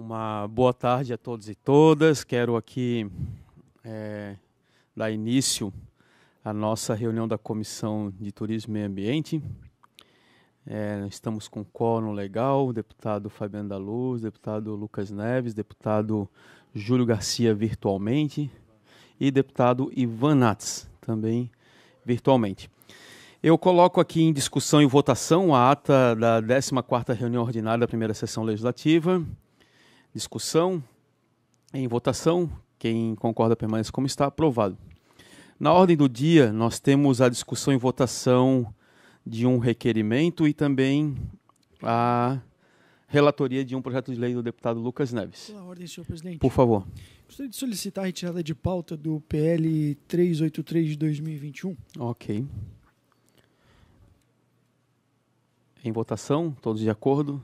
Uma boa tarde a todos e todas. Quero aqui é, dar início à nossa reunião da Comissão de Turismo e Meio Ambiente. É, estamos com quórum legal, deputado Fabiano da Luz, deputado Lucas Neves, deputado Júlio Garcia virtualmente e deputado Ivan Nats também virtualmente. Eu coloco aqui em discussão e votação a ata da 14ª reunião ordinária da primeira sessão legislativa, Discussão? Em votação? Quem concorda permanece como está. Aprovado. Na ordem do dia, nós temos a discussão e votação de um requerimento e também a relatoria de um projeto de lei do deputado Lucas Neves. Pela ordem, senhor presidente. Por favor. Gostaria de solicitar a retirada de pauta do PL 383 de 2021. Ok. Em votação, todos de acordo.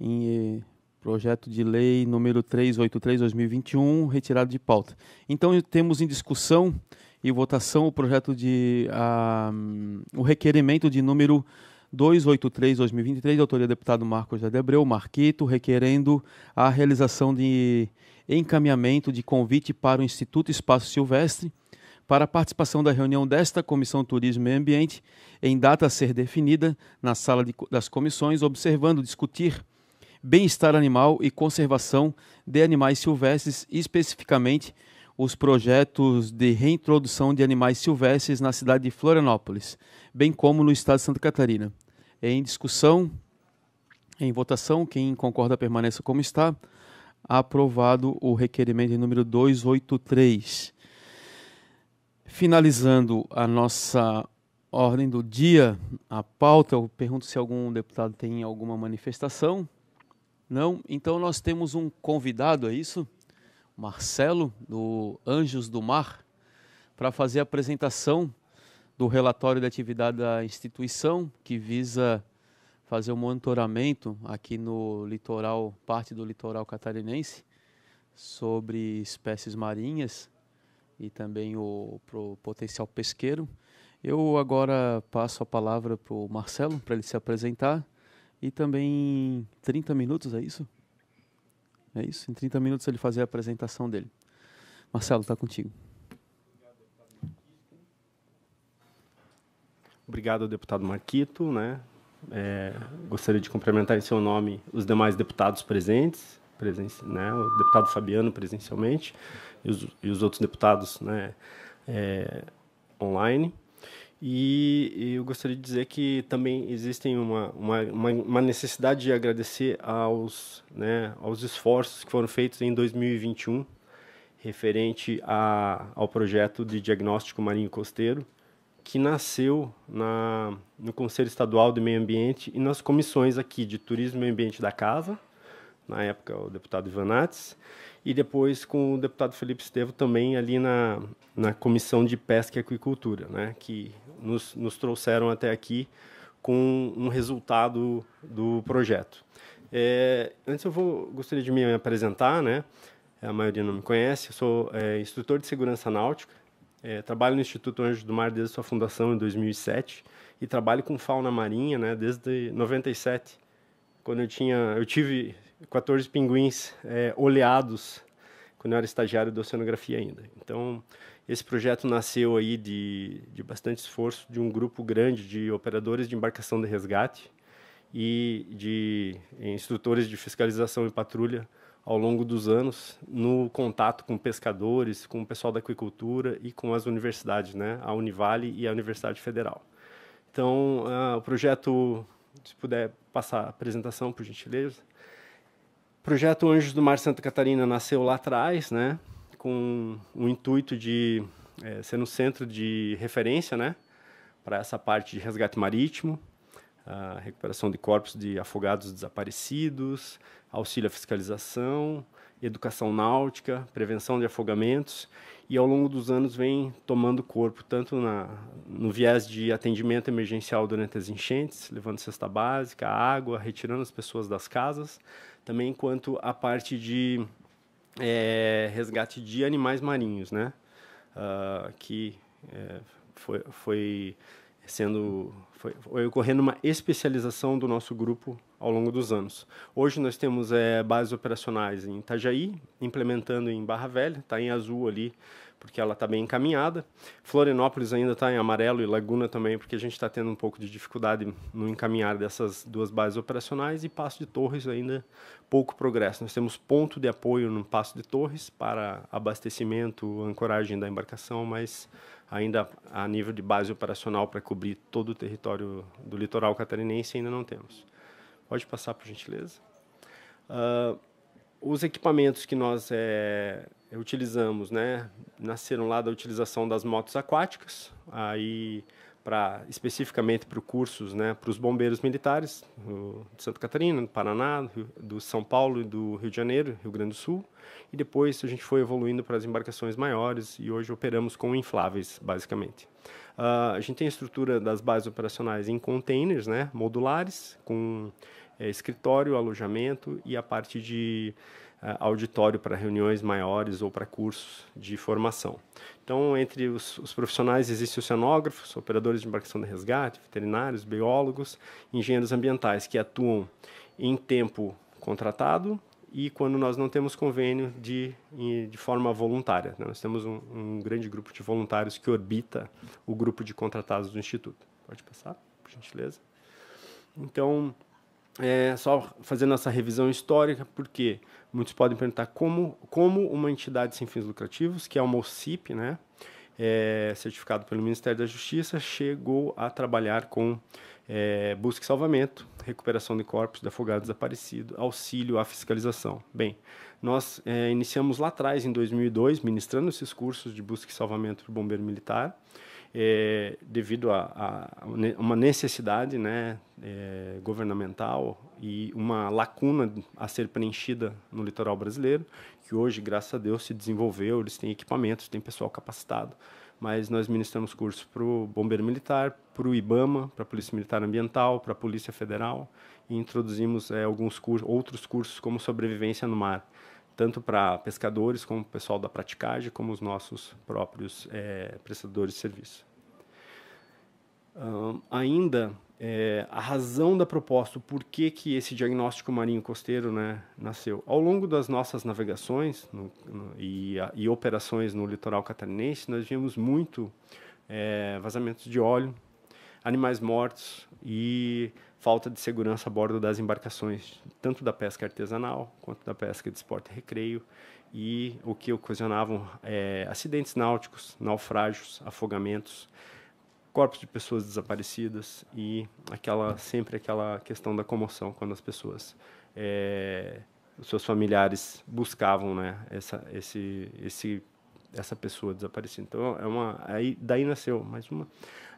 Em, eh, Projeto de lei número 383/2021, retirado de pauta. Então temos em discussão e votação o projeto de ah, hum, o requerimento de número 283/2023, autoria do deputado Marcos de Abreu, Marquito, requerendo a realização de encaminhamento de convite para o Instituto Espaço Silvestre para a participação da reunião desta Comissão Turismo e Meio Ambiente em data a ser definida na sala de, das comissões, observando discutir bem-estar animal e conservação de animais silvestres, especificamente os projetos de reintrodução de animais silvestres na cidade de Florianópolis, bem como no estado de Santa Catarina. Em discussão, em votação, quem concorda permaneça como está. Aprovado o requerimento número 283. Finalizando a nossa ordem do dia, a pauta, eu pergunto se algum deputado tem alguma manifestação. Não, então nós temos um convidado, é isso? Marcelo, do Anjos do Mar, para fazer a apresentação do relatório de atividade da instituição, que visa fazer o um monitoramento aqui no litoral, parte do litoral catarinense, sobre espécies marinhas e também o potencial pesqueiro. Eu agora passo a palavra para o Marcelo, para ele se apresentar e também 30 minutos, é isso? É isso? Em 30 minutos ele fazia a apresentação dele. Marcelo, está contigo. Obrigado, deputado Marquito. Né? É, gostaria de cumprimentar em seu nome os demais deputados presentes, presen né? o deputado Fabiano presencialmente e os, e os outros deputados né? É, online. E eu gostaria de dizer que também existem uma, uma, uma necessidade de agradecer aos, né, aos esforços que foram feitos em 2021 referente a, ao projeto de diagnóstico marinho costeiro, que nasceu na, no Conselho Estadual de Meio Ambiente e nas comissões aqui de Turismo e Meio Ambiente da Casa, na época o deputado Ivan Nates, e depois com o deputado Felipe Estevo também ali na, na Comissão de Pesca e Aquicultura, né, que nos, nos trouxeram até aqui com um resultado do projeto. É, antes eu vou, gostaria de me apresentar, né? É, a maioria não me conhece, eu sou é, instrutor de segurança náutica, é, trabalho no Instituto Anjos do Mar desde sua fundação em 2007 e trabalho com fauna marinha né, desde 97, quando eu tinha, eu tive 14 pinguins é, oleados quando eu era estagiário da oceanografia ainda. Então, esse projeto nasceu aí de, de bastante esforço de um grupo grande de operadores de embarcação de resgate e de instrutores de fiscalização e patrulha ao longo dos anos no contato com pescadores, com o pessoal da aquicultura e com as universidades, né? A Univale e a Universidade Federal. Então, uh, o projeto, se puder passar a apresentação, por gentileza. O projeto Anjos do Mar Santa Catarina nasceu lá atrás, né? Com o intuito de é, ser um centro de referência, né? Para essa parte de resgate marítimo, a recuperação de corpos de afogados desaparecidos, auxílio à fiscalização, educação náutica, prevenção de afogamentos e ao longo dos anos vem tomando corpo, tanto na, no viés de atendimento emergencial durante as enchentes, levando cesta básica, água, retirando as pessoas das casas, também quanto a parte de é, resgate de animais marinhos, né? Uh, que é, foi, foi sendo foi, foi ocorrendo uma especialização do nosso grupo ao longo dos anos. Hoje nós temos é, bases operacionais em Itajaí, implementando em Barra Velha, está em azul ali porque ela está bem encaminhada. Florianópolis ainda está em amarelo e Laguna também, porque a gente está tendo um pouco de dificuldade no encaminhar dessas duas bases operacionais. E Passo de Torres ainda pouco progresso. Nós temos ponto de apoio no Passo de Torres para abastecimento, ancoragem da embarcação, mas ainda a nível de base operacional para cobrir todo o território do litoral catarinense ainda não temos. Pode passar, por gentileza. Uh, os equipamentos que nós é, é, utilizamos, né, nasceram lá da utilização das motos aquáticas, aí para especificamente para cursos, né, para os bombeiros militares do, de Santa Catarina, do Paraná, do, do São Paulo e do Rio de Janeiro, Rio Grande do Sul, e depois a gente foi evoluindo para as embarcações maiores e hoje operamos com infláveis, basicamente. Uh, a gente tem a estrutura das bases operacionais em containers, né, modulares, com é, escritório, alojamento e a parte de eh, auditório para reuniões maiores ou para cursos de formação. Então, entre os, os profissionais existem oceanógrafos, operadores de embarcação de resgate, veterinários, biólogos, engenheiros ambientais que atuam em tempo contratado e quando nós não temos convênio de, de forma voluntária. Né? Nós temos um, um grande grupo de voluntários que orbita o grupo de contratados do Instituto. Pode passar, por gentileza. Então, é, só fazendo essa revisão histórica, por quê? Muitos podem perguntar como, como uma entidade sem fins lucrativos, que é o MOCIP, né, é, certificado pelo Ministério da Justiça, chegou a trabalhar com é, busca e salvamento, recuperação de corpos de afogados desaparecidos, auxílio à fiscalização. Bem, nós é, iniciamos lá atrás, em 2002, ministrando esses cursos de busca e salvamento para o bombeiro militar é, devido a, a, uma necessidade né, é, governamental e uma lacuna a ser preenchida no litoral brasileiro, que hoje, graças a Deus, se desenvolveu, eles têm equipamentos, têm pessoal capacitado, mas nós ministramos cursos para o Bombeiro Militar, para o IBAMA, para a Polícia Militar Ambiental, para a Polícia Federal, e introduzimos é, alguns cursos, outros cursos como sobrevivência no mar, tanto para pescadores, como o pessoal da praticagem, como os nossos próprios é, prestadores de serviço. Um, ainda, é, a razão da proposta, por que, que esse diagnóstico marinho costeiro né, nasceu? Ao longo das nossas navegações no, no, e, a, e, operações no litoral catarinense, nós vimos muito é, vazamentos de óleo, animais mortos e falta de segurança a bordo das embarcações, tanto da pesca artesanal quanto da pesca de esporte e recreio, e o que ocasionavam é, acidentes náuticos, naufrágios, afogamentos, corpos de pessoas desaparecidas e aquela sempre aquela questão da comoção quando as pessoas é, os seus familiares buscavam né essa esse esse essa pessoa desaparecida então é uma aí daí nasceu mais uma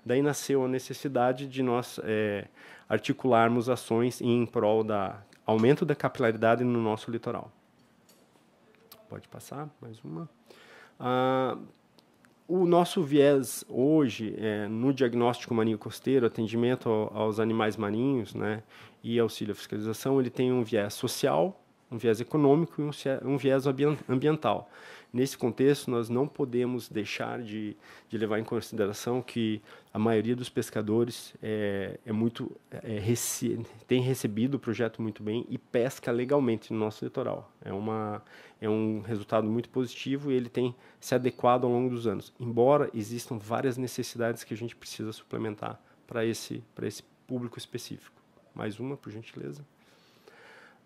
Daí nasceu a necessidade de nós é, articularmos ações em prol da aumento da capilaridade no nosso litoral. Pode passar mais uma. Ah, o nosso viés hoje é, no diagnóstico marinho costeiro, atendimento ao, aos animais marinhos, né, e auxílio à fiscalização, ele tem um viés social, um viés econômico e um, um viés ambiental. Nesse contexto, nós não podemos deixar de, de levar em consideração que a maioria dos pescadores é, é muito é, é, rece, tem recebido o projeto muito bem e pesca legalmente no nosso litoral. É, uma, é um resultado muito positivo e ele tem se adequado ao longo dos anos. Embora existam várias necessidades que a gente precisa suplementar para esse, esse público específico. Mais uma, por gentileza.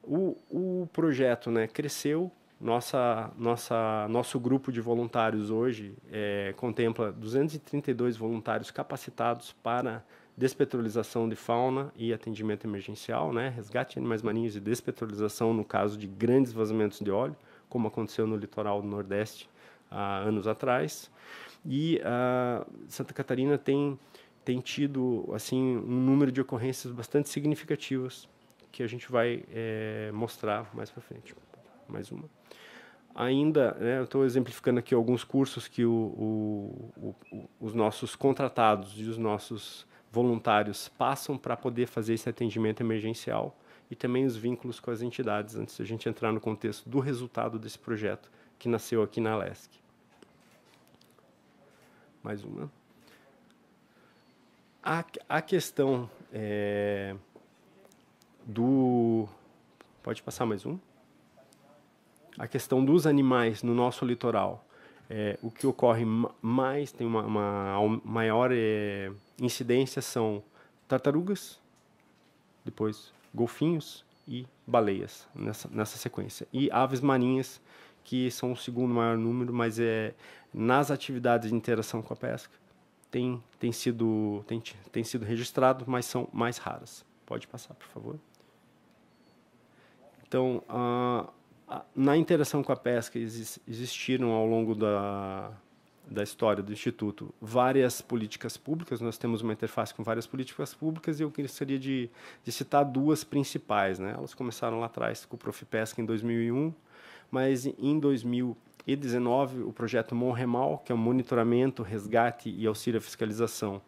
O, o projeto né, cresceu, nossa, nossa, nosso grupo de voluntários hoje é, contempla 232 voluntários capacitados para despetrolização de fauna e atendimento emergencial, né? resgate de animais marinhos e despetrolização no caso de grandes vazamentos de óleo, como aconteceu no litoral do Nordeste há anos atrás. E ah, Santa Catarina tem, tem tido assim um número de ocorrências bastante significativas que a gente vai é, mostrar mais para frente. Mais uma ainda, né, estou exemplificando aqui alguns cursos que o, o, o, os nossos contratados e os nossos voluntários passam para poder fazer esse atendimento emergencial e também os vínculos com as entidades, antes de a gente entrar no contexto do resultado desse projeto que nasceu aqui na LESC. Mais uma. A, a questão é, do. Pode passar mais um? a questão dos animais no nosso litoral, é, o que ocorre mais, tem uma, uma maior é, incidência são tartarugas, depois golfinhos e baleias nessa, nessa sequência. E aves marinhas, que são o segundo maior número, mas é nas atividades de interação com a pesca tem, tem, sido, tem, tem sido registrado, mas são mais raras. Pode passar, por favor. Então, uh, na interação com a pesca existiram ao longo da, da história do Instituto várias políticas públicas, nós temos uma interface com várias políticas públicas e eu gostaria de, de citar duas principais. Né? Elas começaram lá atrás com o Profipesca em 2001, mas em 2019 o projeto Monremal, que é o um Monitoramento, Resgate e Auxílio à Fiscalização,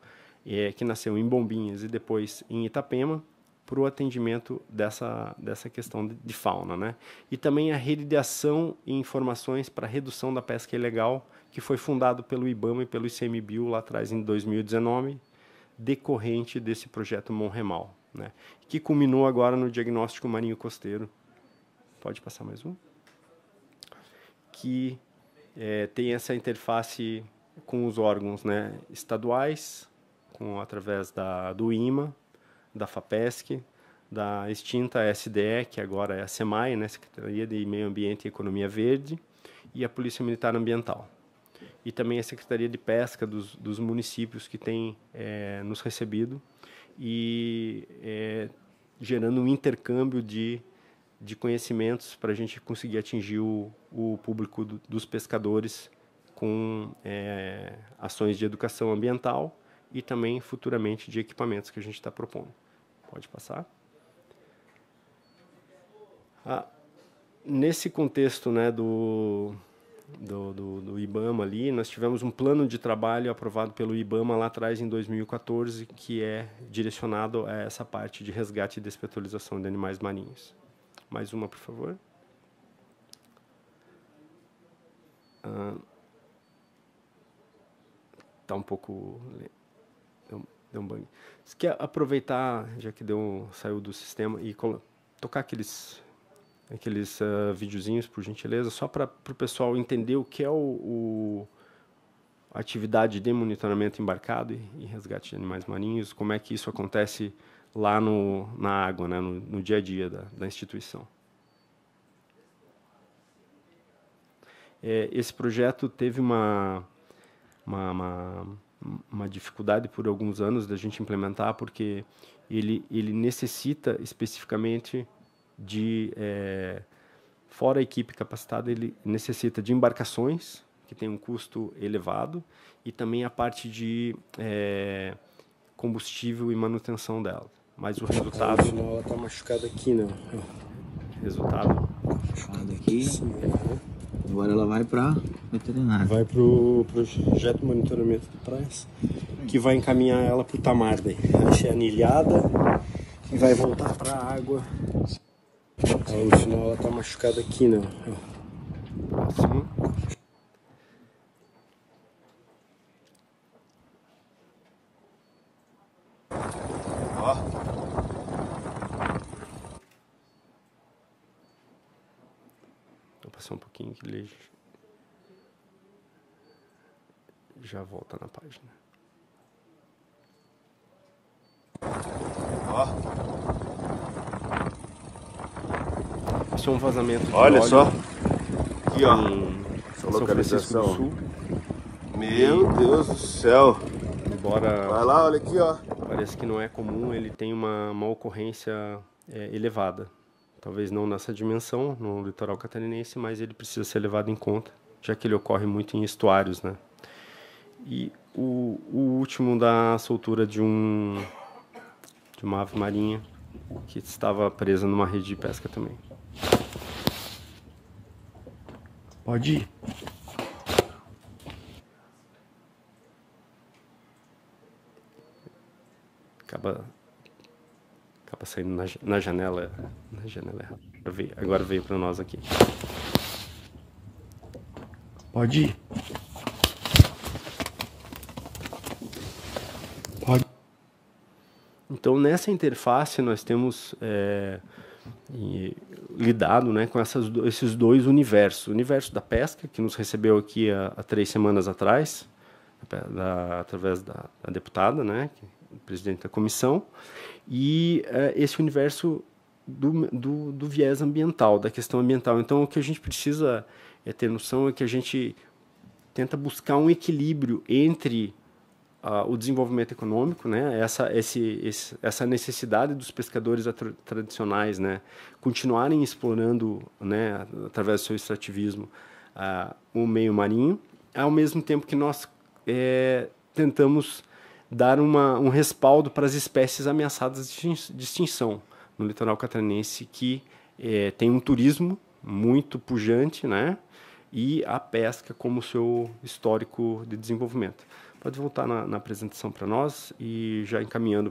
é, que nasceu em Bombinhas e depois em Itapema, para o atendimento dessa, dessa questão de, de, fauna. Né? E também a rede de ação e informações para redução da pesca ilegal, que foi fundado pelo IBAMA e pelo ICMBio lá atrás em 2019, decorrente desse projeto Monremal, né? que culminou agora no diagnóstico marinho costeiro. Pode passar mais um? Que é, tem essa interface com os órgãos né, estaduais, com, através da, do IMA, da FAPESC, da extinta SDE, que agora é a SEMAI, né, Secretaria de Meio Ambiente e Economia Verde, e a Polícia Militar Ambiental. E também a Secretaria de Pesca dos, dos municípios que tem é, nos recebido e é, gerando um intercâmbio de, de conhecimentos para a gente conseguir atingir o, o público do, dos pescadores com é, ações de educação ambiental e também futuramente de equipamentos que a gente está propondo. Pode passar. Ah, nesse contexto né, do, do, do, do, IBAMA ali, nós tivemos um plano de trabalho aprovado pelo IBAMA lá atrás em 2014, que é direcionado a essa parte de resgate e despetalização de animais marinhos. Mais uma, por favor. Está ah, tá um pouco Deu um bug. Você quer aproveitar, já que deu, saiu do sistema, e tocar aqueles aqueles uh, videozinhos, por gentileza, só para o pessoal entender o que é o, o a atividade de monitoramento embarcado e, e, resgate de animais marinhos, como é que isso acontece lá no, na água, né, no, no dia a dia da, da instituição. É, esse projeto teve uma, uma, uma uma dificuldade por alguns anos da gente implementar, porque ele, ele necessita especificamente de, é, fora a equipe capacitada, ele necessita de embarcações, que tem um custo elevado, e também a parte de é, combustível e manutenção dela. Mas o resultado. Ela está machucada aqui, né? Resultado. Machucada aqui. Sim, é. Agora ela vai para veterinário. Vai para o projeto de monitoramento de praias, que vai encaminhar ela para o tamar daí. Achei anilhada e vai voltar para a água. Aí no final ela tá machucada aqui, né? Assim. ele já volta na página. Ó. Oh. Isso é um vazamento de Olha só. Aqui, ó. São localização. Sul. Meu e... Deus do céu. Embora. Vai lá, olha aqui, ó. Parece que não é comum, ele tem uma, uma ocorrência é, elevada talvez não nessa dimensão, no litoral catarinense, mas ele precisa ser levado em conta, já que ele ocorre muito em estuários, né? E o, o último da soltura de um de uma ave marinha que estava presa numa rede de pesca também. Pode ir. Acaba Acaba saindo na, na janela. Na janela. Agora veio para nós aqui. Pode ir. Pode. Então, nessa interface, nós temos é, lidado né, com essas, esses dois universos. O universo da pesca, que nos recebeu aqui há, há três semanas atrás, da, através da, da deputada, né, que, presidente da comissão, e uh, esse universo do, do, do, viés ambiental, da questão ambiental. Então, o que a gente precisa é ter noção é que a gente tenta buscar um equilíbrio entre uh, o desenvolvimento econômico, né, essa, esse, esse, essa necessidade dos pescadores tradicionais né, continuarem explorando, né, através do seu extrativismo, uh, o meio marinho, ao mesmo tempo que nós é, tentamos dar uma, um respaldo para as espécies ameaçadas de extinção no litoral catarinense, que é, tem um turismo muito pujante, né? E a pesca como seu histórico de desenvolvimento. Pode voltar na, na apresentação para nós e já encaminhando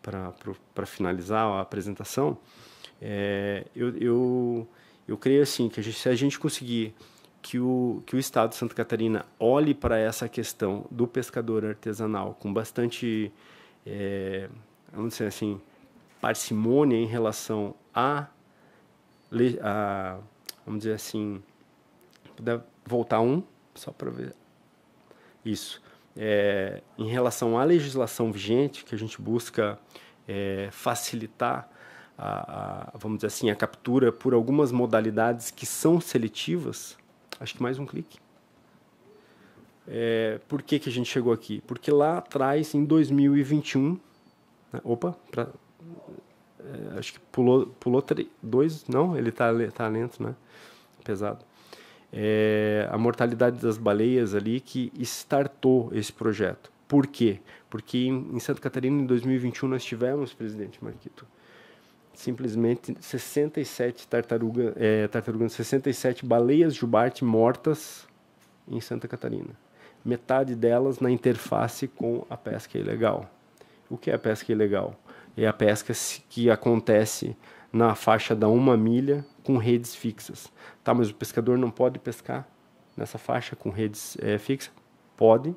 para finalizar a apresentação, é, eu, eu, eu creio assim que a gente, se a gente conseguir que o, que o Estado de Santa Catarina olhe para essa questão do pescador artesanal com bastante, é, vamos dizer assim, parcimônia em relação a, a vamos dizer assim, puder voltar um, só para ver isso, é, em relação à legislação vigente, que a gente busca é, facilitar a, a, vamos dizer assim, a captura por algumas modalidades que são seletivas, Acho que mais um clique. É, por que, que a gente chegou aqui? Porque lá atrás, em 2021. Né? Opa, pra, é, acho que pulou, pulou três, dois. Não, ele está tá lento, né? Pesado. É, a mortalidade das baleias ali que startou esse projeto. Por quê? Porque em, em Santa Catarina, em 2021, nós tivemos, presidente Marquito, simplesmente 67 tartaruga, é, tartarugas, 67 baleias jubarte mortas em Santa Catarina. Metade delas na interface com a pesca ilegal. O que é a pesca ilegal? É a pesca que acontece na faixa da uma milha com redes fixas. Tá, mas o pescador não pode pescar nessa faixa com redes é, fixas? Pode,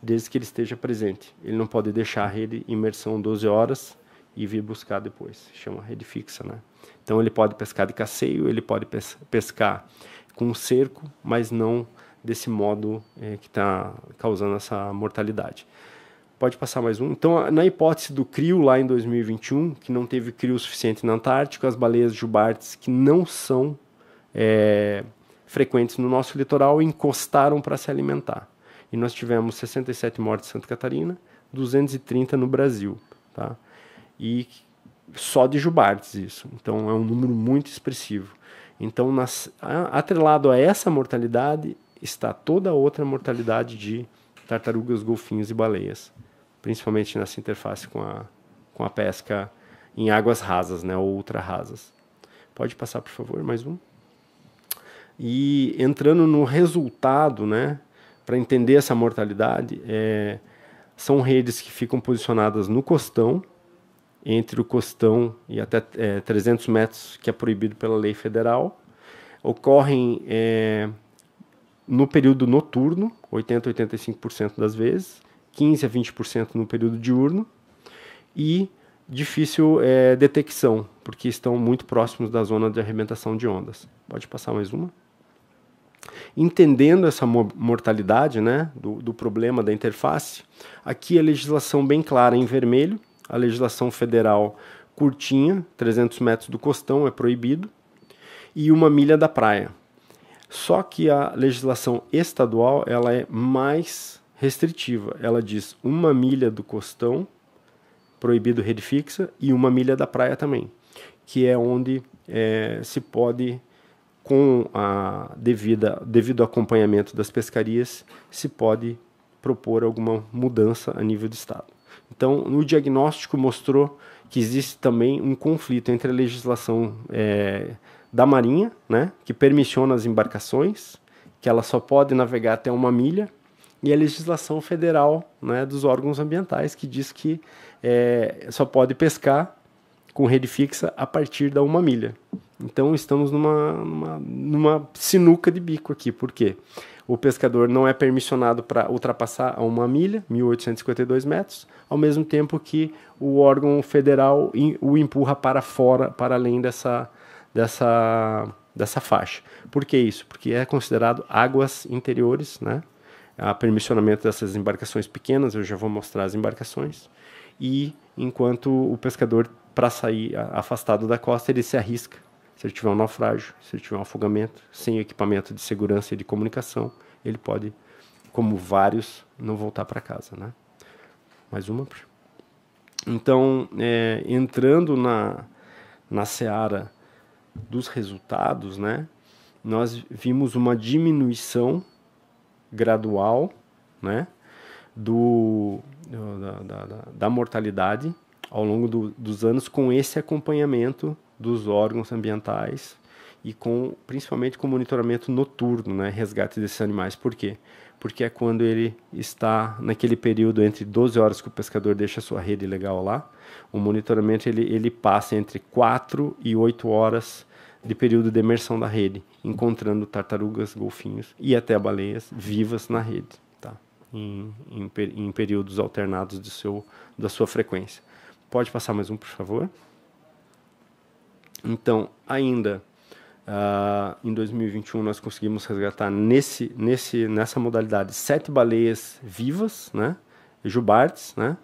desde que ele esteja presente. Ele não pode deixar a rede imersão 12 horas e vir buscar depois. Chama rede fixa, né? Então ele pode pescar de casseio, ele pode pescar com cerco, mas não desse modo é, que está causando essa mortalidade. Pode passar mais um. Então, na hipótese do crio lá em 2021, que não teve crio suficiente na Antártica, as baleias jubartes que não são é, frequentes no nosso litoral encostaram para se alimentar. E nós tivemos 67 mortes em Santa Catarina, 230 no Brasil. Tá? e só de Jubartes isso. Então é um número muito expressivo. Então, nas, atrelado a essa mortalidade está toda a outra mortalidade de tartarugas, golfinhos e baleias, principalmente nessa interface com a, com a pesca em águas rasas, né, ou ultra rasas. Pode passar, por favor, mais um. E entrando no resultado, né, para entender essa mortalidade, é, são redes que ficam posicionadas no costão, entre o costão e até é, 300 metros, que é proibido pela lei federal. Ocorrem é, no período noturno, 80% a 85% das vezes, 15% a 20% no período diurno, e difícil é, detecção, porque estão muito próximos da zona de arrebentação de ondas. Pode passar mais uma? Entendendo essa mortalidade né, do, do problema da interface, aqui a legislação bem clara em vermelho, a legislação federal curtinha, 300 metros do costão é proibido, e uma milha da praia. Só que a legislação estadual ela é mais restritiva. Ela diz uma milha do costão, proibido rede fixa, e uma milha da praia também, que é onde é, se pode, com a devida, devido acompanhamento das pescarias, se pode propor alguma mudança a nível de estado. Então, no diagnóstico mostrou que existe também um conflito entre a legislação é, da Marinha, né, que permissiona as embarcações, que elas só podem navegar até uma milha, e a legislação federal né, dos órgãos ambientais, que diz que é, só pode pescar com rede fixa a partir da uma milha. Então estamos numa, numa, numa sinuca de bico aqui. Por quê? o pescador não é permissionado para ultrapassar uma milha, 1.852 metros, ao mesmo tempo que o órgão federal o empurra para fora, para além dessa, dessa, dessa faixa. Por que isso? Porque é considerado águas interiores, né? A permissionamento dessas embarcações pequenas, eu já vou mostrar as embarcações. E enquanto o pescador, para sair afastado da costa, ele se arrisca se ele tiver um naufrágio, se ele tiver um afogamento, sem equipamento de segurança e de comunicação, ele pode, como vários, não voltar para casa, né? Mais uma. Então, é, entrando na, na seara dos resultados, né? Nós vimos uma diminuição gradual, né? Do, da, da, da mortalidade ao longo do, dos anos com esse acompanhamento dos órgãos ambientais e com principalmente com monitoramento noturno, né, resgate desses animais. Por quê? Porque é quando ele está naquele período entre 12 horas que o pescador deixa sua rede legal lá, o monitoramento ele, ele passa entre 4 e 8 horas de período de imersão da rede, encontrando tartarugas, golfinhos e até baleias vivas na rede, tá? Em, em, em períodos alternados do seu, da sua frequência. Pode passar mais um, por favor. Então, ainda uh, em 2021 nós conseguimos resgatar nesse, nesse, nessa modalidade sete baleias vivas, né? Jubartes, né?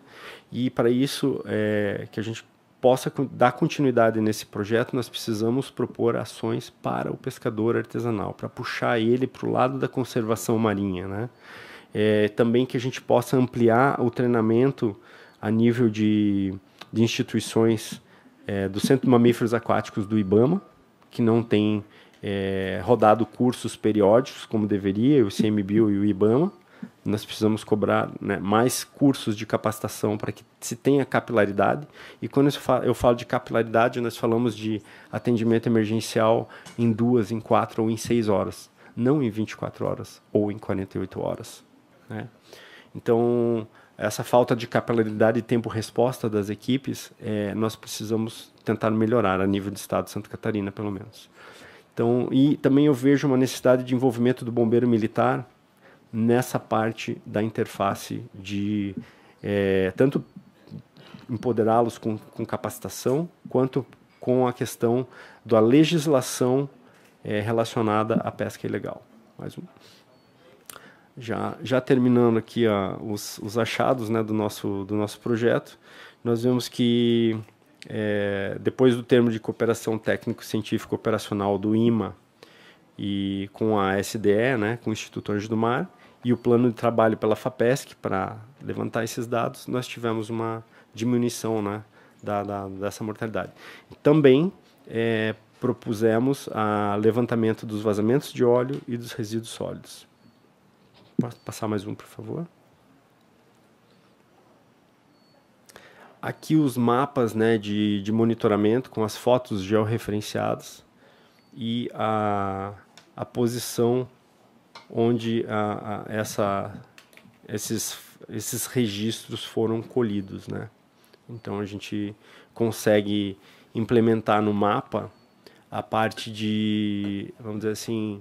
E para isso é, que a gente possa dar continuidade nesse projeto, nós precisamos propor ações para o pescador artesanal, para puxar ele para o lado da conservação marinha, né? É, também que a gente possa ampliar o treinamento a nível de, de instituições é, do Centro de Mamíferos Aquáticos do IBAMA, que não tem é, rodado cursos periódicos como deveria, o CMBio e o IBAMA. Nós precisamos cobrar né, mais cursos de capacitação para que se tenha capilaridade. E quando eu falo, eu falo de capilaridade, nós falamos de atendimento emergencial em duas, em quatro ou em seis horas, não em 24 horas ou em 48 horas. Né? Então, essa falta de capilaridade e tempo-resposta das equipes, é, nós precisamos tentar melhorar a nível de estado de Santa Catarina, pelo menos. Então, e também eu vejo uma necessidade de envolvimento do bombeiro militar nessa parte da interface de é, tanto empoderá-los com, com, capacitação, quanto com a questão da legislação é, relacionada à pesca ilegal. Mais um já, já terminando aqui a, os, os achados né, do, nosso, do nosso projeto, nós vemos que é, depois do termo de cooperação técnico científico operacional do IMA e com a SDE, né, com o Instituto Anjo do Mar, e o plano de trabalho pela FAPESC para levantar esses dados, nós tivemos uma diminuição né, da, da dessa mortalidade. Também é, propusemos o levantamento dos vazamentos de óleo e dos resíduos sólidos. Posso passar mais um, por favor? Aqui os mapas né, de, de monitoramento com as fotos georreferenciadas e a, a posição onde a, a, essa, esses, esses registros foram colhidos. Né? Então a gente consegue implementar no mapa a parte de, vamos dizer assim,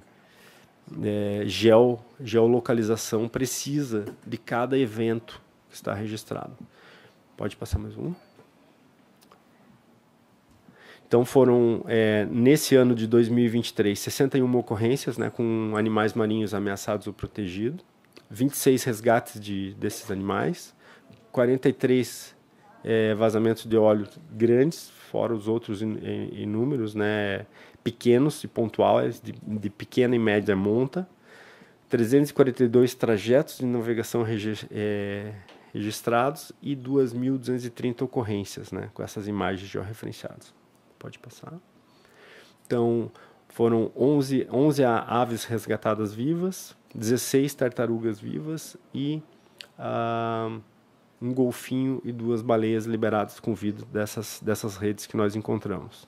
é, geo, geolocalização precisa de cada evento que está registrado. Pode passar mais um? Então foram, é, nesse ano de 2023, 61 ocorrências né, com animais marinhos ameaçados ou protegidos, 26 resgates de, desses animais, 43 é, vazamentos de óleo grandes, fora os outros inúmeros, né, pequenos e pontuais, de, de, pequena e média monta, 342 trajetos de navegação é, registrados e 2.230 ocorrências, né, com essas imagens georreferenciadas. Pode passar. Então, foram 11, 11 aves resgatadas vivas, 16 tartarugas vivas e... Ah, um golfinho e duas baleias liberadas com vida dessas, dessas redes que nós encontramos.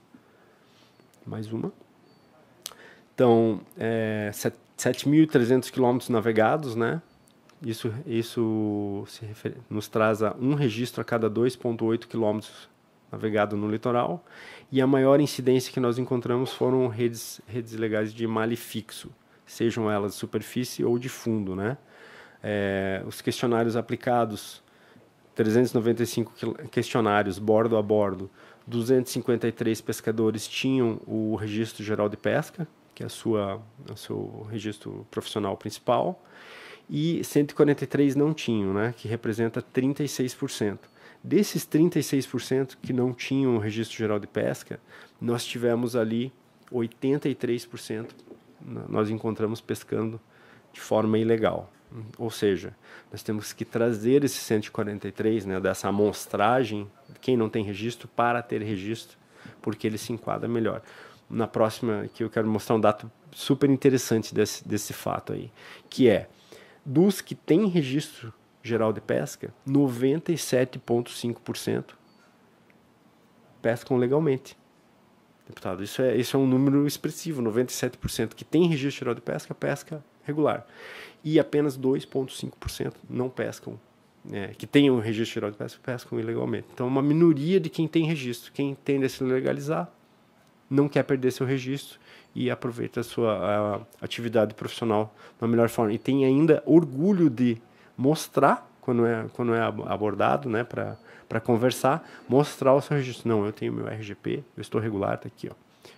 Mais uma. Então, é, 7.300 quilômetros navegados, né? Isso, isso nos traz a um registro a cada 2,8 quilômetros navegado no litoral. E a maior incidência que nós encontramos foram redes, redes legais de malefixo, sejam elas de superfície ou de fundo, né? É, os questionários aplicados 395 questionários bordo a bordo, 253 pescadores tinham o registro geral de pesca, que é a sua, o seu registro profissional principal, e 143 não tinham, né, que representa 36%. Desses 36% que não tinham o registro geral de pesca, nós tivemos ali 83% nós encontramos pescando de forma ilegal. Ou seja, nós temos que trazer esse 143, né, dessa amostragem, quem não tem registro, para ter registro, porque ele se enquadra melhor. Na próxima, que eu quero mostrar um dado super interessante desse, desse fato aí, que é, dos que têm registro geral de pesca, 97,5% pescam legalmente. Deputado, isso é, isso é um número expressivo, 97% que tem registro geral de pesca, pesca regular e apenas 2,5% não pescam, né, que tenham registro geral de pesca, pescam ilegalmente. Então, é uma minoria de quem tem registro. Quem tende a se legalizar não quer perder seu registro e aproveita a sua a, atividade profissional da melhor forma. E tem ainda orgulho de mostrar, quando é, quando é abordado né, para conversar, mostrar o seu registro. Não, eu tenho meu RGP, eu estou regular, está aqui. Ó.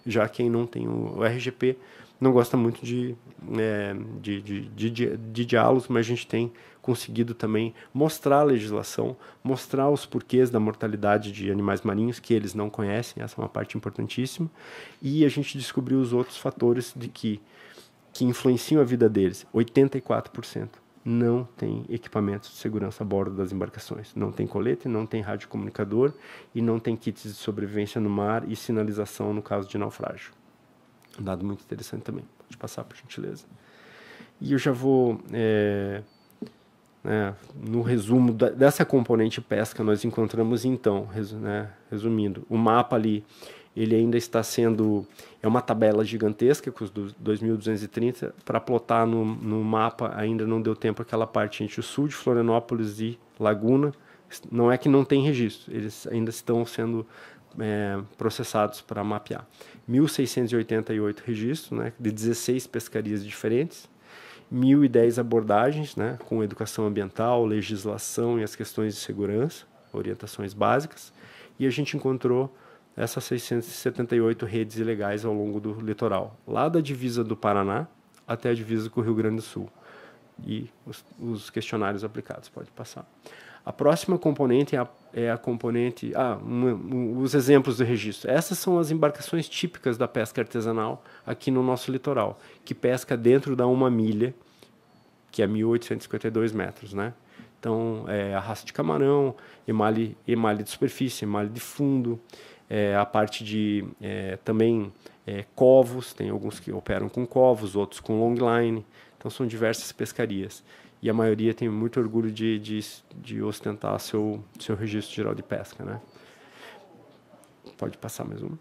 Já quem não tem o RGP não gosta muito de, é, de, de, de, de, diálogos, mas a gente tem conseguido também mostrar a legislação, mostrar os porquês da mortalidade de animais marinhos que eles não conhecem, essa é uma parte importantíssima, e a gente descobriu os outros fatores de que, que influenciam a vida deles, 84% não tem equipamentos de segurança a bordo das embarcações. Não tem colete, não tem rádio comunicador e não tem kits de sobrevivência no mar e sinalização no caso de naufrágio. Um dado muito interessante também. Pode passar, por gentileza. E eu já vou. É, né, no resumo da, dessa componente pesca, nós encontramos então, resu, né, resumindo, o mapa ali ele ainda está sendo. É uma tabela gigantesca, com os 2.230, para plotar no, no mapa ainda não deu tempo aquela parte entre o sul de Florianópolis e Laguna. Não é que não tem registro, eles ainda estão sendo é, processados para mapear. 1.688 registros, né, de 16 pescarias diferentes, 1.010 abordagens, né, com educação ambiental, legislação e as questões de segurança, orientações básicas, e a gente encontrou essas 678 redes ilegais ao longo do litoral, lá da divisa do Paraná até a divisa com o Rio Grande do Sul. E os, os questionários aplicados, pode passar. A próxima componente é a, é a componente. Ah, um, um, os exemplos do registro. Essas são as embarcações típicas da pesca artesanal aqui no nosso litoral, que pesca dentro da uma milha, que é 1.852 metros, né? Então, é, raça de camarão, emale, emale de superfície, emale de fundo, é, a parte de é, também é, covos, tem alguns que operam com covos, outros com longline, então são diversas pescarias. E a maioria tem muito orgulho de, de, de ostentar seu, seu registro geral de pesca. Né? Pode passar mais um.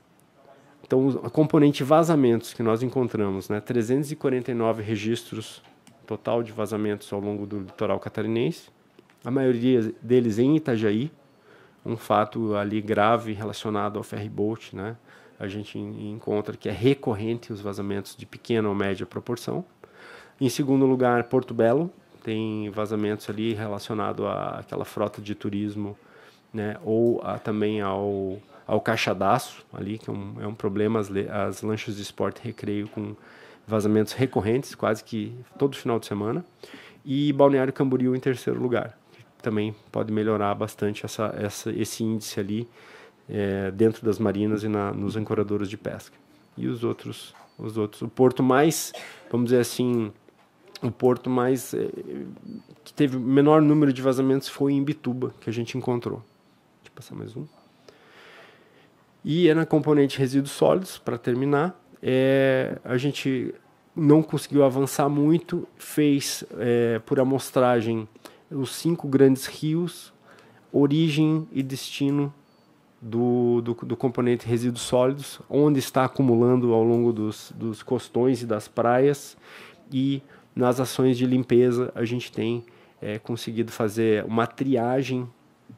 Então, a componente vazamentos que nós encontramos, né? 349 registros total de vazamentos ao longo do litoral catarinense, a maioria deles em Itajaí, um fato ali grave relacionado ao boat, né? A gente encontra que é recorrente os vazamentos de pequena ou média proporção. Em segundo lugar, Porto Belo tem vazamentos ali relacionado àquela frota de turismo, né? Ou a, também ao ao caixadaço ali, que é um, é um problema as, as lanchas de esporte recreio com vazamentos recorrentes, quase que todo final de semana. E Balneário Camboriú em terceiro lugar também pode melhorar bastante essa, essa, esse índice ali é, dentro das marinas e na, nos ancoradores de pesca. E os outros, os outros, o porto mais, vamos dizer assim, o porto mais é, que teve menor número de vazamentos foi em Bituba que a gente encontrou. Deixa eu passar mais um. E é na componente resíduos sólidos para terminar. É, a gente não conseguiu avançar muito, fez é, por amostragem os cinco grandes rios, origem e destino do, do, do, componente resíduos sólidos, onde está acumulando ao longo dos, dos costões e das praias, e nas ações de limpeza a gente tem é, conseguido fazer uma triagem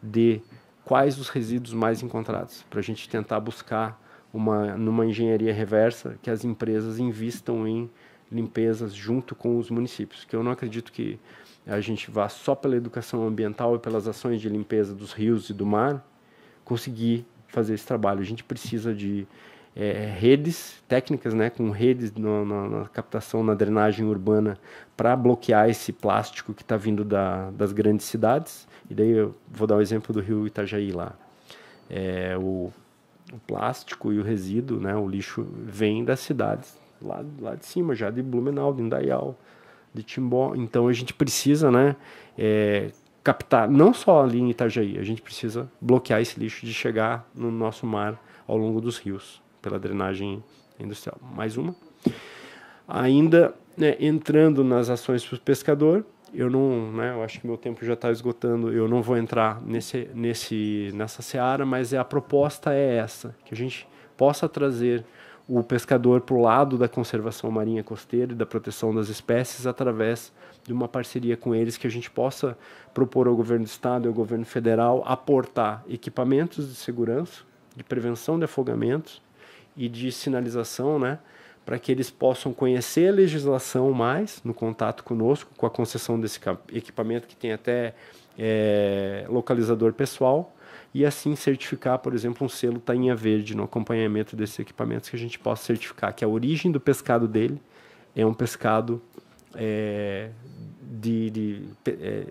de quais os resíduos mais encontrados, para a gente tentar buscar uma, numa engenharia reversa que as empresas invistam em limpezas junto com os municípios, que eu não acredito que a gente vá só pela educação ambiental e pelas ações de limpeza dos rios e do mar, conseguir fazer esse trabalho. A gente precisa de é, redes técnicas, né, com redes no, no, na captação, na drenagem urbana, para bloquear esse plástico que está vindo da, das grandes cidades. E daí eu vou dar o exemplo do rio Itajaí lá. É, o, o, plástico e o resíduo, né, o lixo, vem das cidades lá, lá de cima, já de Blumenau, de Indaial, de Timbó. Então a gente precisa, né, é, captar, não só ali em Itajaí, a gente precisa bloquear esse lixo de chegar no nosso mar ao longo dos rios, pela drenagem industrial. Mais uma. Ainda né, entrando nas ações para o pescador, eu não, né, eu acho que meu tempo já está esgotando, eu não vou entrar nesse, nesse, nessa seara, mas a proposta é essa, que a gente possa trazer o pescador para o lado da conservação marinha costeira e da proteção das espécies através de uma parceria com eles que a gente possa propor ao governo do estado e ao governo federal aportar equipamentos de segurança, de prevenção de afogamentos e de sinalização, né, para que eles possam conhecer a legislação mais no contato conosco, com a concessão desse equipamento que tem até é, localizador pessoal e assim certificar, por exemplo, um selo tainha verde no acompanhamento desses equipamentos que a gente possa certificar que a origem do pescado dele é um pescado é, de, de é,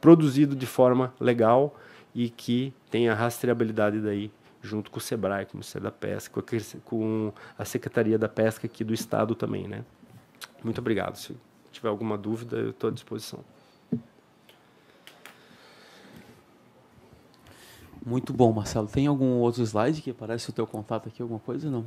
produzido de forma legal e que tenha rastreabilidade daí junto com o SEBRAE, com o Ministério da Pesca, com a Secretaria da Pesca aqui do Estado também, né? Muito obrigado. Se tiver alguma dúvida, eu estou à disposição. Muito bom, Marcelo. Tem algum outro slide que aparece o teu contato aqui, alguma coisa não?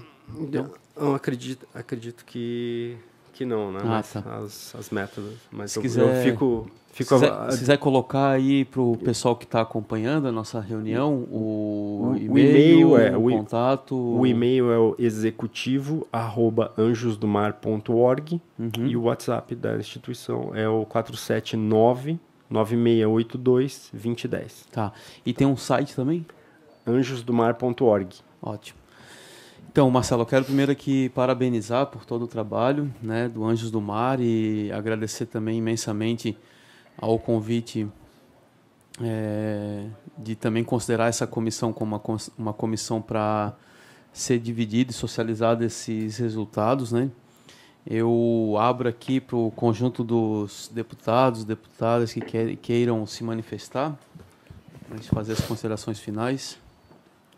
Não, não acredito, acredito que que não, né? Ah, tá. as, as metas. Mas se eu, quiser, eu fico, fico se, quiser, se quiser colocar aí para o pessoal que está acompanhando a nossa reunião o, e-mail, é o, o contato. O e-mail é o executivo arroba anjosdomar.org uhum. e o WhatsApp da instituição é o 479 9682 2010. Tá. E tem um site também? anjosdomar.org. Ótimo. Então, Marcelo, eu quero primeiro aqui parabenizar por todo o trabalho né, do Anjos do Mar e agradecer também imensamente ao convite é, de também considerar essa comissão como uma, uma comissão para ser dividida e socializada esses resultados, né? Eu abro aqui para o conjunto dos deputados, deputadas que queiram se manifestar, para a gente fazer as considerações finais.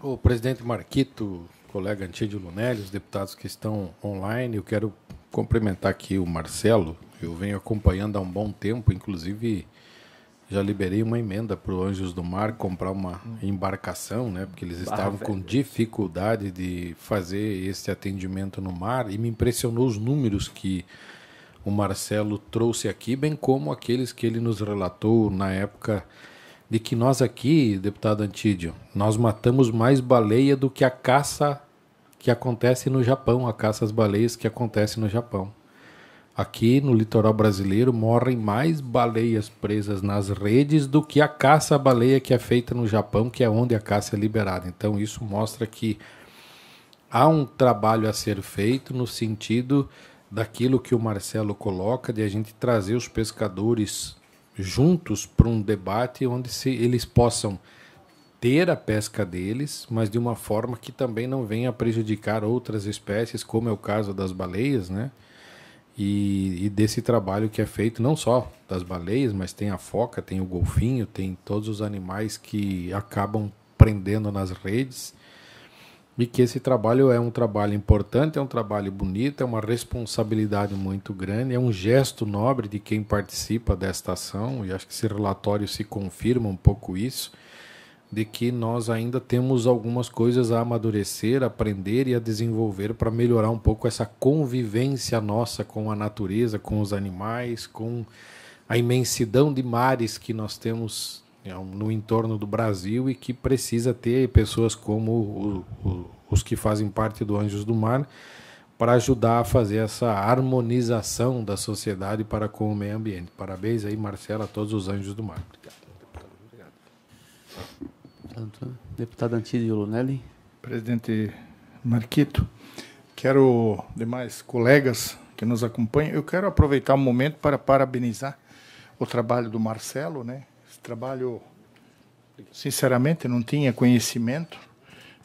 O presidente Marquito, colega Antídio Lunelli, os deputados que estão online, eu quero cumprimentar aqui o Marcelo. Eu venho acompanhando há um bom tempo, inclusive já liberei uma emenda para o Anjos do Mar comprar uma embarcação, né? Porque eles estavam com dificuldade de fazer esse atendimento no mar e me impressionou os números que o Marcelo trouxe aqui, bem como aqueles que ele nos relatou na época de que nós aqui, deputado Antídio, nós matamos mais baleia do que a caça que acontece no Japão, a caça às baleias que acontece no Japão. Aqui no litoral brasileiro morrem mais baleias presas nas redes do que a caça à baleia que é feita no Japão, que é onde a caça é liberada. Então isso mostra que há um trabalho a ser feito no sentido daquilo que o Marcelo coloca de a gente trazer os pescadores juntos para um debate onde se eles possam ter a pesca deles, mas de uma forma que também não venha prejudicar outras espécies, como é o caso das baleias, né? e, e, desse trabalho que é feito não só das baleias, mas tem a foca, tem o golfinho, tem todos os animais que acabam prendendo nas redes. E que esse trabalho é um trabalho importante, é um trabalho bonito, é uma responsabilidade muito grande, é um gesto nobre de quem participa desta ação, e acho que esse relatório se confirma um pouco isso de que nós ainda temos algumas coisas a amadurecer, aprender e a desenvolver para melhorar um pouco essa convivência nossa com a natureza, com os animais, com a imensidão de mares que nós temos né, no entorno do Brasil e que precisa ter pessoas como o, o, os que fazem parte do Anjos do Mar para ajudar a fazer essa harmonização da sociedade para com o meio ambiente. Parabéns aí, Marcela, a todos os Anjos do Mar. Obrigado. Obrigado. Deputado, deputado Antídio Lunelli. Presidente Marquito, quero demais colegas que nos acompanham, eu quero aproveitar o um momento para parabenizar o trabalho do Marcelo, né? Esse trabalho, sinceramente, não tinha conhecimento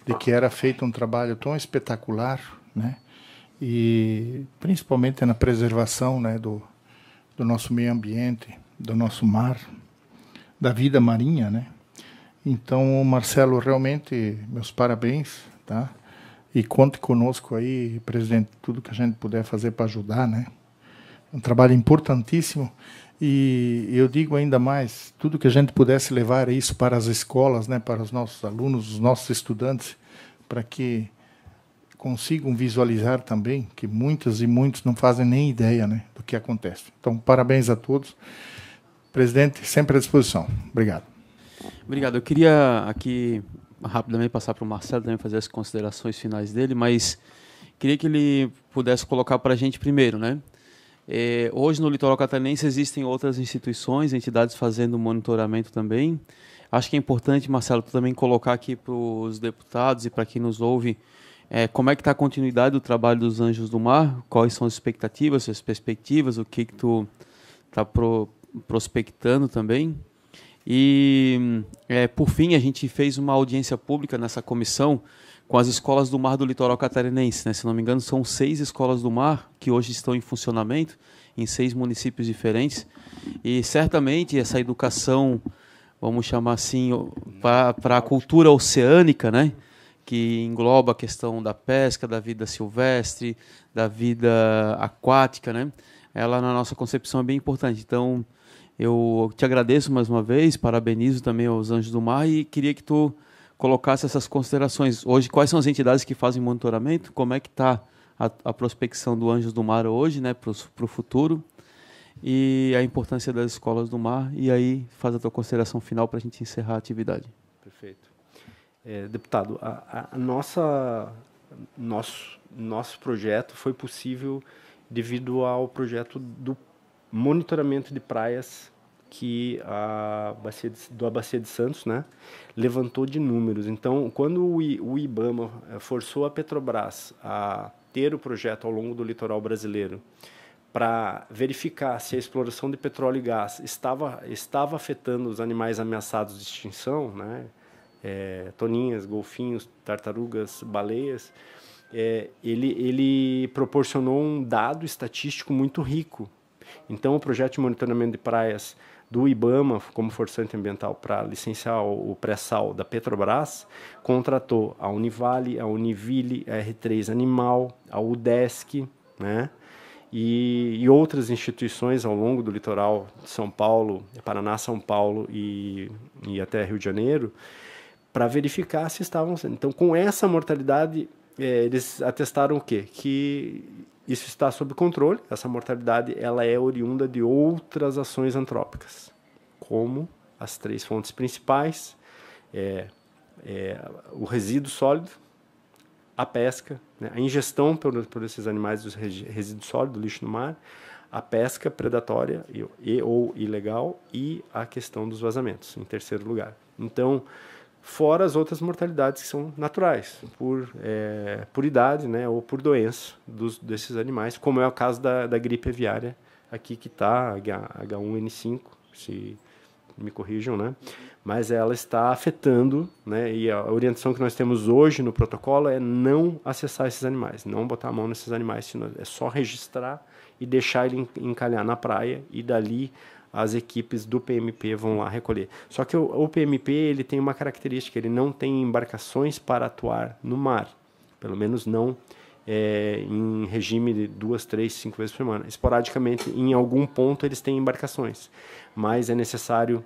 de que era feito um trabalho tão espetacular, né? E principalmente na preservação, né, do, do nosso meio ambiente, do nosso mar, da vida marinha, né? Então, Marcelo, realmente, meus parabéns, tá? E conte conosco aí, presidente, tudo que a gente puder fazer para ajudar, né? Um trabalho importantíssimo. E eu digo ainda mais, tudo que a gente pudesse levar isso para as escolas, né, para os nossos alunos, os nossos estudantes, para que consigam visualizar também que muitas e muitos não fazem nem ideia, né, do que acontece. Então, parabéns a todos. Presidente, sempre à disposição. Obrigado. Obrigado. Eu queria aqui rapidamente passar para o Marcelo também fazer as considerações finais dele, mas queria que ele pudesse colocar para a gente primeiro, né? É, hoje no litoral catarinense existem outras instituições, entidades fazendo monitoramento também. Acho que é importante, Marcelo, tu também colocar aqui para os deputados e para quem nos ouve é, como é que está a continuidade do trabalho dos Anjos do Mar, quais são as expectativas, suas perspectivas, o que, que tu está pro, prospectando também. E, é, por fim, a gente fez uma audiência pública nessa comissão com as escolas do mar do litoral catarinense. Né? Se não me engano, são seis escolas do mar que hoje estão em funcionamento em seis municípios diferentes. E certamente essa educação, vamos chamar assim, para a cultura oceânica, né? que engloba a questão da pesca, da vida silvestre, da vida aquática, né? ela, na nossa concepção, é bem importante. Então, eu te agradeço mais uma vez, parabenizo também aos Anjos do Mar e queria que tu colocasse essas considerações. Hoje, quais são as entidades que fazem monitoramento? Como é que está a, a, prospecção do Anjos do Mar hoje, né, para o futuro? E a importância das escolas do mar. E aí, faz a tua consideração final para a gente encerrar a atividade. Perfeito. É, deputado, a, a nossa, nosso, nosso projeto foi possível devido ao projeto do monitoramento de praias que a bacia de, do bacia de Santos, né, levantou de números. Então, quando o, I, o IBAMA eh, forçou a Petrobras a ter o projeto ao longo do litoral brasileiro para verificar se a exploração de petróleo e gás estava estava afetando os animais ameaçados de extinção, né, é, toninhas, golfinhos, tartarugas, baleias, é, ele ele proporcionou um dado estatístico muito rico então, o projeto de monitoramento de praias do IBAMA, como forçante ambiental para licenciar o pré-sal da Petrobras, contratou a Univale, a Univille, a R3 Animal, a UDESC, né? E, e, outras instituições ao longo do litoral de São Paulo, Paraná, São Paulo e, e até Rio de Janeiro, para verificar se estavam. Então, com essa mortalidade, é, eles atestaram o quê? Que isso está sob controle, essa mortalidade ela é oriunda de outras ações antrópicas, como as três fontes principais, é, é, o resíduo sólido, a pesca, né, a ingestão por, por esses animais dos resíduos sólidos, do lixo no mar, a pesca predatória e, e, ou ilegal e a questão dos vazamentos, em terceiro lugar. Então, fora as outras mortalidades que são naturais, por, é, por idade né, ou por doença dos, desses animais, como é o caso da, da gripe aviária aqui que está, H1N5, se me corrijam, né? Mas ela está afetando, né? E a orientação que nós temos hoje no protocolo é não acessar esses animais, não botar a mão nesses animais, é só registrar e deixar ele encalhar na praia e dali as equipes do PMP vão lá recolher. Só que o, o PMP ele tem uma característica, ele não tem embarcações para atuar no mar, pelo menos não é, em regime de duas, três, cinco vezes por semana. Esporadicamente, em algum ponto, eles têm embarcações, mas é necessário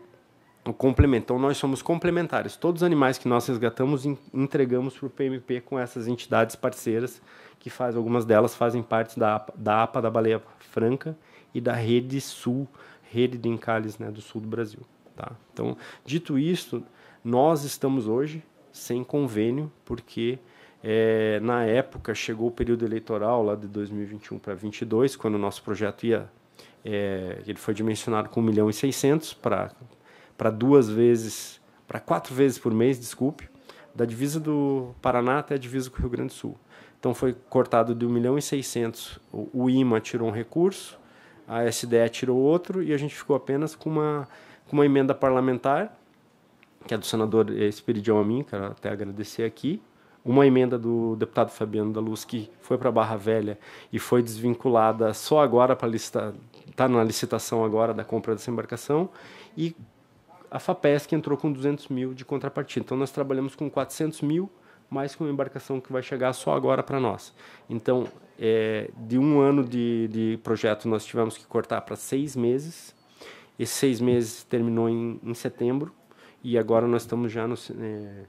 o complemento. Então, nós somos complementares. Todos os animais que nós resgatamos, entregamos para o PMP com essas entidades parceiras, que faz, algumas delas fazem parte da, da APA da Baleia Franca e da Rede Sul rede de encalhes né, do sul do Brasil. Tá? Então, dito isso, nós estamos hoje sem convênio, porque é, na época chegou o período eleitoral lá de 2021 para 2022, quando o nosso projeto ia. É, ele foi dimensionado com 1 milhão e 600 para duas vezes, para quatro vezes por mês, desculpe, da divisa do Paraná até a divisa com o Rio Grande do Sul. Então foi cortado de 1 milhão e 600. O, o IMA tirou um recurso, a SDE tirou outro e a gente ficou apenas com uma, com uma emenda parlamentar, que é do senador Espiridião Amin, quero até agradecer aqui, uma emenda do deputado Fabiano da Luz que foi para Barra Velha e foi desvinculada só agora para licitar, está na licitação agora da compra dessa embarcação e a Fapesc entrou com 200 mil de contrapartida. Então nós trabalhamos com 400 mil mais com uma embarcação que vai chegar só agora para nós. Então é, de um ano de, de projeto, nós tivemos que cortar para seis meses. Esses seis meses terminou em, em setembro. E agora nós estamos já no. É,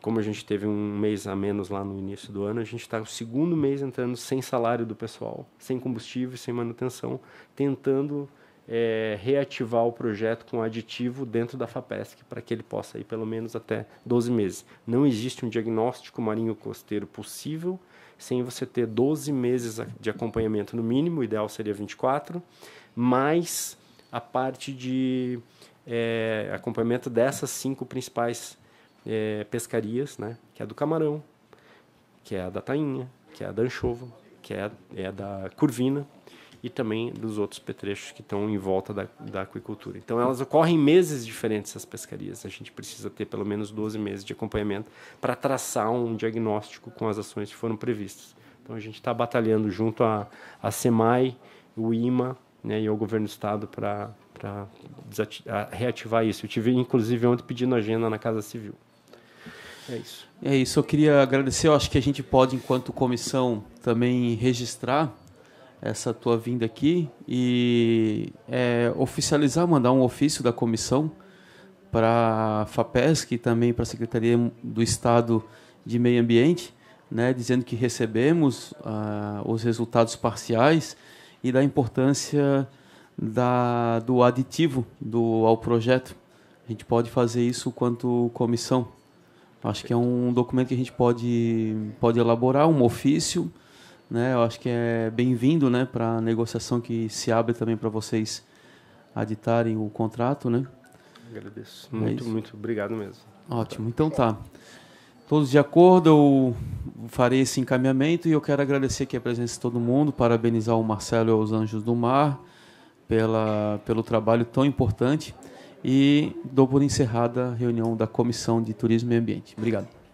como a gente teve um mês a menos lá no início do ano, a gente está o segundo mês entrando sem salário do pessoal, sem combustível, sem manutenção, tentando é, reativar o projeto com aditivo dentro da FAPESC para que ele possa ir pelo menos até 12 meses. Não existe um diagnóstico marinho costeiro possível sem você ter 12 meses de acompanhamento no mínimo, o ideal seria 24, mais a parte de é, acompanhamento dessas cinco principais é, pescarias, né? Que é do camarão, que é a da tainha, que é a da anchova, que é, é da curvina e também dos outros petrechos que estão em volta da, da aquicultura. Então, elas ocorrem meses diferentes, essas pescarias. A gente precisa ter pelo menos 12 meses de acompanhamento para traçar um diagnóstico com as ações que foram previstas. Então, a gente está batalhando junto à SEMAI, o IMA né, e ao governo do Estado para reativar isso. Eu tive, inclusive, ontem pedindo agenda na Casa Civil. É isso. É isso. Eu queria agradecer. Eu acho que a gente pode, enquanto comissão, também registrar essa tua vinda aqui e é, oficializar, mandar um ofício da comissão para a FAPESC e também para a Secretaria do Estado de Meio Ambiente, né, dizendo que recebemos ah, os resultados parciais e da importância da, do aditivo do, ao projeto. A gente pode fazer isso quanto comissão. Acho que é um documento que a gente pode, pode elaborar, um ofício, né? Eu acho que é bem-vindo né, para a negociação que se abre também para vocês aditarem o contrato. Né? Agradeço. É muito, é muito obrigado mesmo. Ótimo. Então tá. Todos de acordo, eu farei esse encaminhamento e eu quero agradecer aqui a presença de todo mundo, parabenizar o Marcelo e os Anjos do Mar pela, pelo trabalho tão importante e dou por encerrada a reunião da Comissão de Turismo e Ambiente. Obrigado.